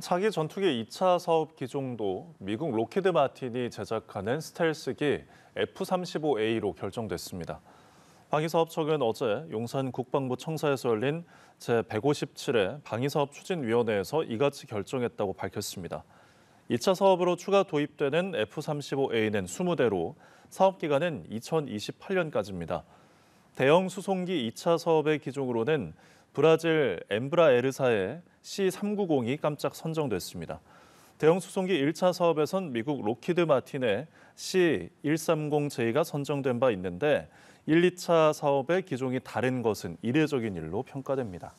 자기 전투기 2차 사업 기종도 미국 로키드 마틴이 제작하는 스텔스기 F-35A로 결정됐습니다. 방위사업 측은 어제 용산 국방부 청사에서 열린 제157회 방위사업 추진위원회에서 이같이 결정했다고 밝혔습니다. 2차 사업으로 추가 도입되는 F-35A는 20대로 사업 기간은 2028년까지입니다. 대형 수송기 2차 사업의 기종으로는 브라질 엠브라에르사의 C-390이 깜짝 선정됐습니다. 대형 수송기 1차 사업에선 미국 로키드 마틴의 C-130J가 선정된 바 있는데 1, 2차 사업의 기종이 다른 것은 이례적인 일로 평가됩니다.